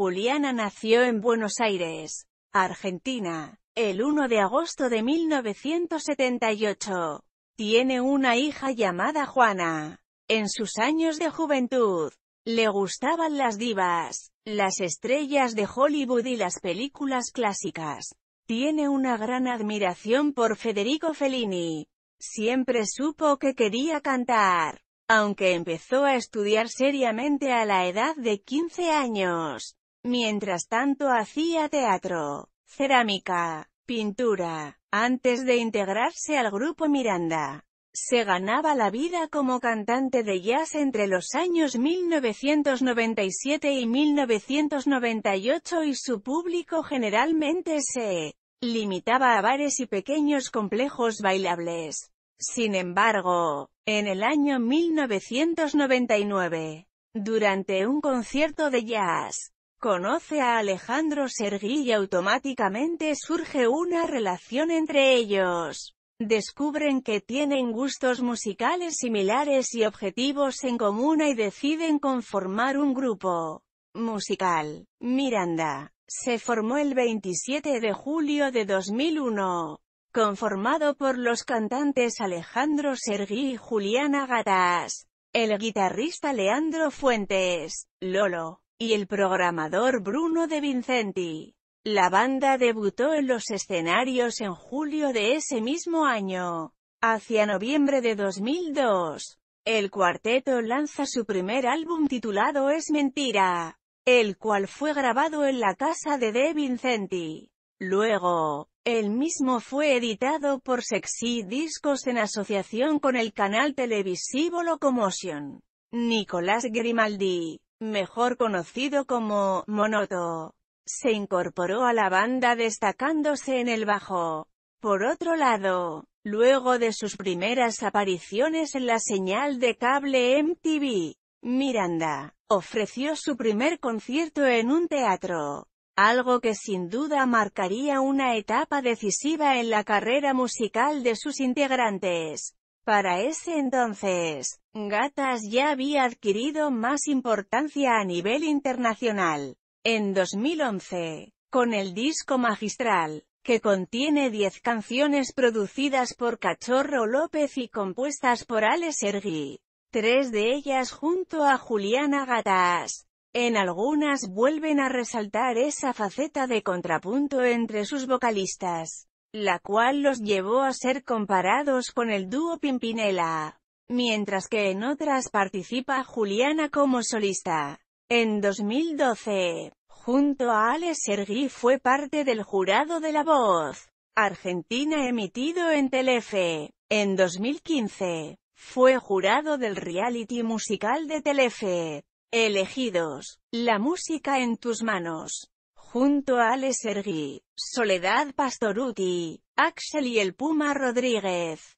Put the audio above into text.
Juliana nació en Buenos Aires, Argentina, el 1 de agosto de 1978. Tiene una hija llamada Juana. En sus años de juventud, le gustaban las divas, las estrellas de Hollywood y las películas clásicas. Tiene una gran admiración por Federico Fellini. Siempre supo que quería cantar, aunque empezó a estudiar seriamente a la edad de 15 años. Mientras tanto hacía teatro, cerámica, pintura, antes de integrarse al grupo Miranda. Se ganaba la vida como cantante de jazz entre los años 1997 y 1998 y su público generalmente se limitaba a bares y pequeños complejos bailables. Sin embargo, en el año 1999, durante un concierto de jazz, Conoce a Alejandro Sergi y automáticamente surge una relación entre ellos. Descubren que tienen gustos musicales similares y objetivos en común y deciden conformar un grupo musical. Miranda. Se formó el 27 de julio de 2001, conformado por los cantantes Alejandro Sergi y Juliana Gatas, el guitarrista Leandro Fuentes, Lolo, y el programador Bruno de Vincenti. La banda debutó en los escenarios en julio de ese mismo año. Hacia noviembre de 2002, el cuarteto lanza su primer álbum titulado Es Mentira, el cual fue grabado en la casa de De Vincenti. Luego, el mismo fue editado por Sexy Discos en asociación con el canal televisivo Locomotion. Nicolás Grimaldi mejor conocido como Monoto. Se incorporó a la banda destacándose en el bajo. Por otro lado, luego de sus primeras apariciones en la señal de cable MTV, Miranda ofreció su primer concierto en un teatro, algo que sin duda marcaría una etapa decisiva en la carrera musical de sus integrantes. Para ese entonces, Gatas ya había adquirido más importancia a nivel internacional. En 2011, con el disco Magistral, que contiene 10 canciones producidas por Cachorro López y compuestas por Alex Sergi, tres de ellas junto a Juliana Gatas. En algunas vuelven a resaltar esa faceta de contrapunto entre sus vocalistas la cual los llevó a ser comparados con el dúo Pimpinela, mientras que en otras participa Juliana como solista. En 2012, junto a Alex Sergi fue parte del jurado de La Voz Argentina emitido en Telefe. En 2015, fue jurado del reality musical de Telefe. Elegidos, la música en tus manos junto a Ale Sergi, Soledad Pastoruti, Axel y el Puma Rodríguez.